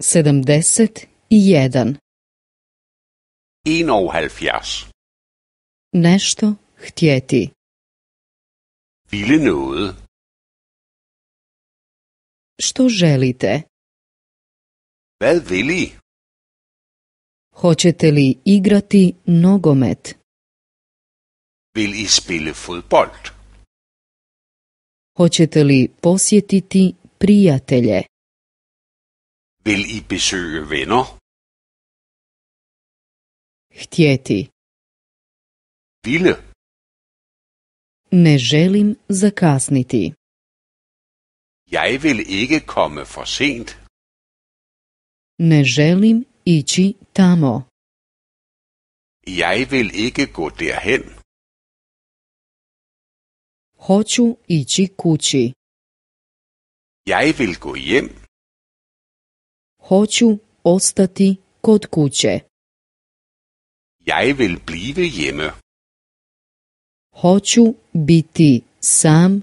71 i jedan. Nešto htjeti. Ville noget. Što želite? Vel VILI Hoćete li igrati nogomet? Vil I spille fodbold? Hoćete li posjetiti prijatelje? Vil I besøge venner? Htjeti. Ville. Ne želim zakasniti. Jeg vil ikke komme for sent. Ne želim ići tamo. Jeg vil ikke gå derhen. Hoću ići kući. Jeg vil gå jem. Hoću ostati kod kuće. Jeg vil blive hjemme. Hoću biti sam,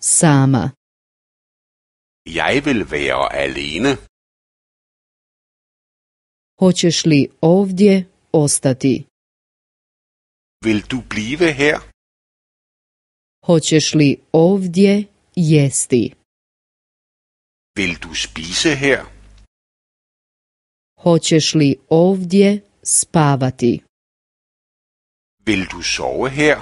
sama. Jeg vil være alene. Hoćeš li ovdje ostati? Vil du blive her? Hoćeš li ovdje jesti? Vil du spise her? Hoćeš li ovdje spavati? Vil du sove her?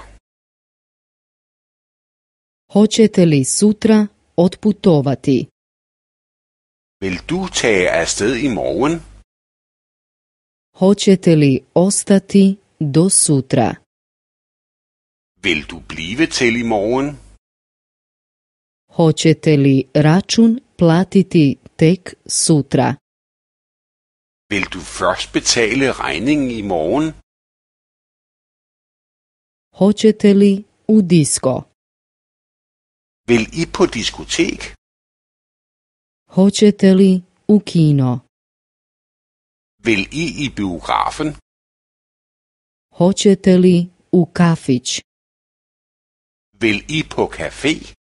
Hoćete li sutra otputovati? Vil du tage afsted i morgen? Hoćete li ostati do sutra? Vil du blive til i morgen? Hoćete li račun platiti tek sutra? Vil du først betale regningen i morgen? Hoćete li u disko? Vil I på diskotek? Hoćete li u kino? Vil I i biografen? Hoćete li u kafić? Vil I på café?